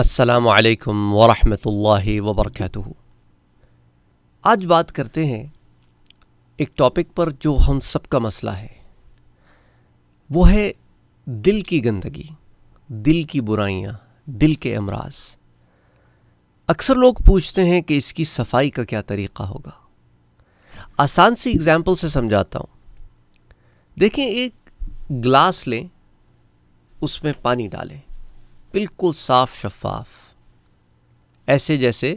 अस्सलाम वालेकुम वरहमतुल्लाहि वबरकatuह आज बात करते हैं एक टॉपिक पर जो हम सबका मसला है वो है दिल की गंदगी दिल की बुराइयाँ दिल के अमराज अक्सर लोग पूछते हैं कि इसकी सफाई का क्या तरीक़ा होगा आसान सी एग्ज़ाम्पल से समझाता हूँ देखें एक ग्लास लें उसमें पानी डालें बिल्कुल साफ शफाफ ऐसे जैसे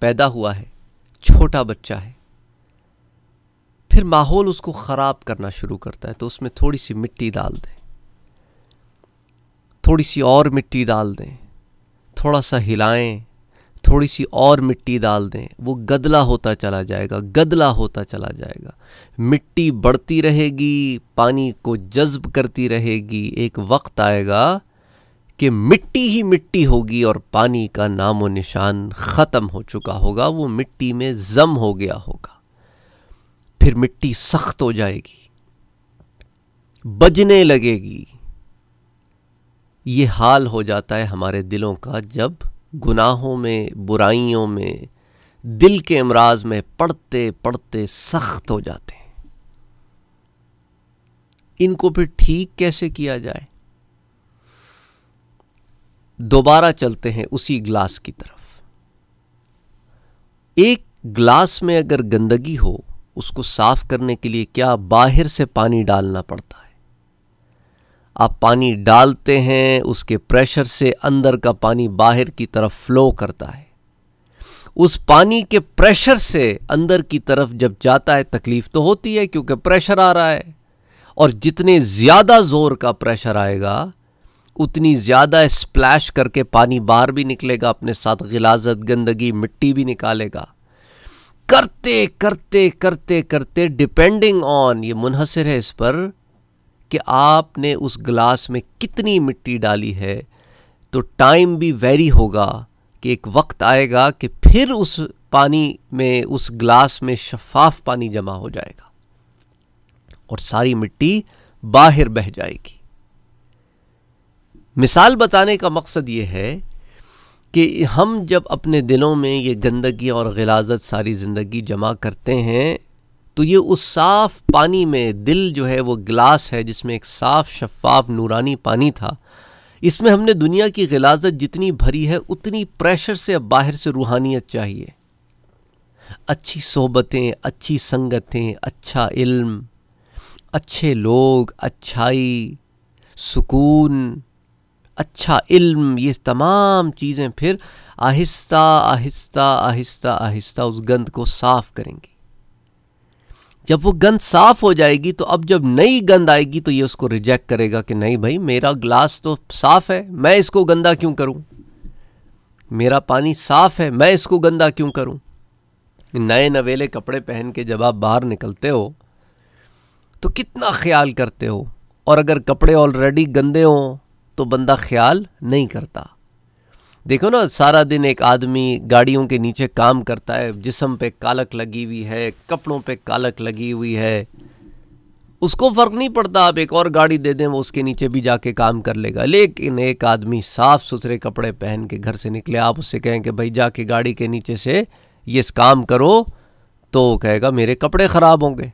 पैदा हुआ है छोटा बच्चा है फिर माहौल उसको ख़राब करना शुरू करता है तो उसमें थोड़ी सी मिट्टी डाल दें थोड़ी सी और मिट्टी डाल दें थोड़ा सा हिलाएं थोड़ी सी और मिट्टी डाल दें वो गदला होता चला जाएगा गदला होता चला जाएगा मिट्टी बढ़ती रहेगी पानी को जज्ब करती रहेगी एक वक्त आएगा कि मिट्टी ही मिट्टी होगी और पानी का नामो निशान ख़त्म हो चुका होगा वो मिट्टी में ज़म हो गया होगा फिर मिट्टी सख्त हो जाएगी बजने लगेगी ये हाल हो जाता है हमारे दिलों का जब गुनाहों में बुराइयों में दिल के अमराज में पढ़ते पढ़ते सख्त हो जाते हैं इनको फिर ठीक कैसे किया जाए दोबारा चलते हैं उसी ग्लास की तरफ एक ग्लास में अगर गंदगी हो उसको साफ करने के लिए क्या बाहर से पानी डालना पड़ता है आप पानी डालते हैं उसके प्रेशर से अंदर का पानी बाहर की तरफ फ्लो करता है उस पानी के प्रेशर से अंदर की तरफ जब जाता है तकलीफ़ तो होती है क्योंकि प्रेशर आ रहा है और जितने ज़्यादा ज़ोर का प्रेशर आएगा उतनी ज़्यादा स्प्लैश करके पानी बाहर भी निकलेगा अपने साथ गिलाजत गंदगी मिट्टी भी निकालेगा करते करते करते करते डिपेंडिंग ऑन ये मुनहसर है इस पर कि आपने उस ग्लास में कितनी मिट्टी डाली है तो टाइम भी वेरी होगा कि एक वक्त आएगा कि फिर उस पानी में उस ग्लास में शफाफ पानी जमा हो जाएगा और सारी मिट्टी बाहर बह जाएगी मिसाल बताने का मकसद ये है कि हम जब अपने दिलों में ये गंदगी और गलाजत सारी ज़िंदगी जमा करते हैं तो ये उस साफ़ पानी में दिल जो है वो गिलास है जिसमें एक साफ़ शफाफ नूरानी पानी था इसमें हमने दुनिया की गलाजत जितनी भरी है उतनी प्रेशर से अब बाहर से रूहानियत चाहिए अच्छी सोबतें अच्छी संगतें अच्छा इल्म अच्छे लोग अच्छाई सुकून अच्छा इल्म ये तमाम चीज़ें फिर आहिस्ता आहिस्ता आहिस्ता आहिस्ता उस गंद को साफ़ करेंगी जब वो गंद साफ़ हो जाएगी तो अब जब नई गंद आएगी तो ये उसको रिजेक्ट करेगा कि नहीं भाई मेरा ग्लास तो साफ़ है मैं इसको गंदा क्यों करूं मेरा पानी साफ़ है मैं इसको गंदा क्यों करूं नए नवेले कपड़े पहन के जब आप बाहर निकलते हो तो कितना ख्याल करते हो और अगर कपड़े ऑलरेडी गंदे हों तो बंदा ख्याल नहीं करता देखो ना सारा दिन एक आदमी गाड़ियों के नीचे काम करता है जिसम पे कालक लगी हुई है कपड़ों पे कालक लगी हुई है उसको फ़र्क नहीं पड़ता आप एक और गाड़ी दे दें वो उसके नीचे भी जाके काम कर लेगा लेकिन एक आदमी साफ़ सुथरे कपड़े पहन के घर से निकले आप उससे कहें कि भाई जाके गाड़ी के नीचे से ये काम करो तो कहेगा मेरे कपड़े ख़राब होंगे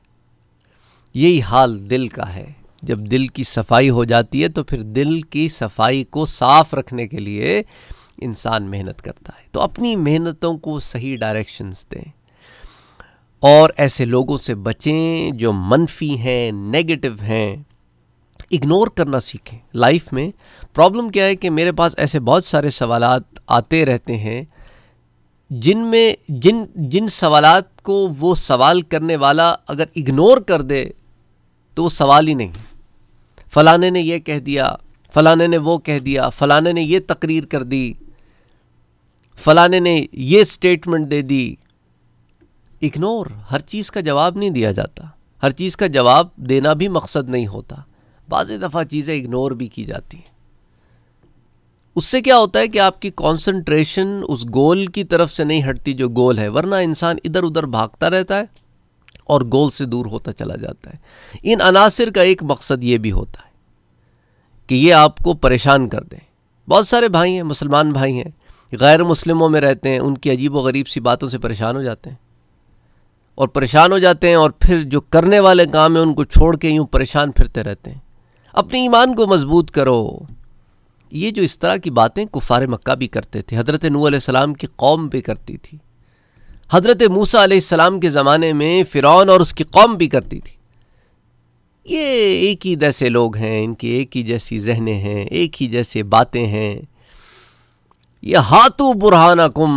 यही हाल दिल का है जब दिल की सफाई हो जाती है तो फिर दिल की सफाई को साफ रखने के लिए इंसान मेहनत करता है तो अपनी मेहनतों को सही डायरेक्शंस दें और ऐसे लोगों से बचें जो मनफी हैं नेगेटिव हैं इग्नोर करना सीखें लाइफ में प्रॉब्लम क्या है कि मेरे पास ऐसे बहुत सारे सवाल आते रहते हैं जिनमें जिन जिन सवाल को वो सवाल करने वाला अगर इग्नोर कर दे तो वो सवाल ही नहीं फ़लाने ने यह कह दिया फ़लाने ने वो कह दिया फ़लाने ने ये तकरीर कर दी फ़लाने ने यह स्टेटमेंट दे दी इग्नोर हर चीज़ का जवाब नहीं दिया जाता हर चीज़ का जवाब देना भी मकसद नहीं होता बाज़ दफ़ा चीज़ें इग्नोर भी की जाती हैं उससे क्या होता है कि आपकी कंसंट्रेशन उस गोल की तरफ से नहीं हटती जो गोल है वरना इंसान इधर उधर भागता रहता है और गोल से दूर होता चला जाता है इन अनासर का एक मकसद ये भी होता है कि ये आपको परेशान कर दें बहुत सारे भाई हैं मुसलमान भाई हैं गैर मुस्लिमों में रहते हैं उनकी अजीब व गरीब सी बातों से परेशान हो जाते हैं और परेशान हो जाते हैं और फिर जो करने वाले काम हैं उनको छोड़ के यूँ परेशान फिरते रहते हैं अपने ईमान को मजबूत करो ये जो इस तरह की बातें कुफार मक्का भी करते थे हज़रत नू सलाम की कौम भी करती थी हज़रत मूसा सलाम के ज़माने में फ़िरौन और उसकी कौम भी करती थी ये एक ही जैसे लोग हैं इनकी एक ही जैसी जहने हैं एक ही जैसे बातें हैं ये हाथों बुरहाना कुम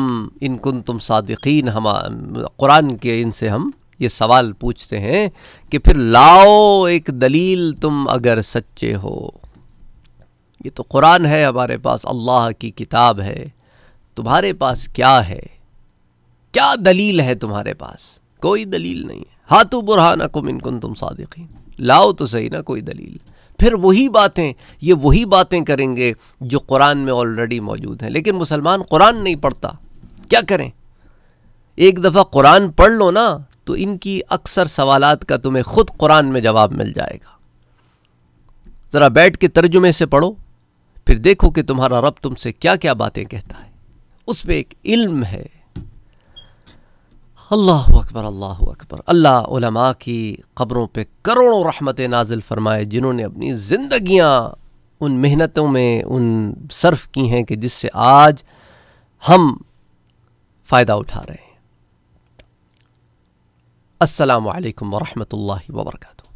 इन कुन तुम सादकिन हम कुरान के इनसे हम ये सवाल पूछते हैं कि फिर लाओ एक दलील तुम अगर सच्चे हो ये तो कुरान है हमारे पास अल्लाह की किताब है तुम्हारे पास क्या है क्या दलील है तुम्हारे पास कोई दलील नहीं है हाथु ना कुम इनकुन तुम सादिकी लाओ तो सही ना कोई दलील फिर वही बातें ये वही बातें करेंगे जो कुरान में ऑलरेडी मौजूद हैं लेकिन मुसलमान कुरान नहीं पढ़ता क्या करें एक दफ़ा कुरान पढ़ लो ना तो इनकी अक्सर सवालात का तुम्हें ख़ुद कुरान में जवाब मिल जाएगा ज़रा बैठ के तर्जुमे से पढ़ो फिर देखो कि तुम्हारा रब तुमसे क्या क्या बातें कहता है उस पर एक इल्म है الله اكبر الله اكبر اللہ علماء کی قبروں پہ کروڑوں رحمت نازل فرمائے جنہوں نے اپنی زندگیاں ان محنتوں میں ان صرف کی ہیں کہ جس سے آج ہم فائدہ اٹھا رہے ہیں السلام علیکم ورحمت اللہ وبرکاتہ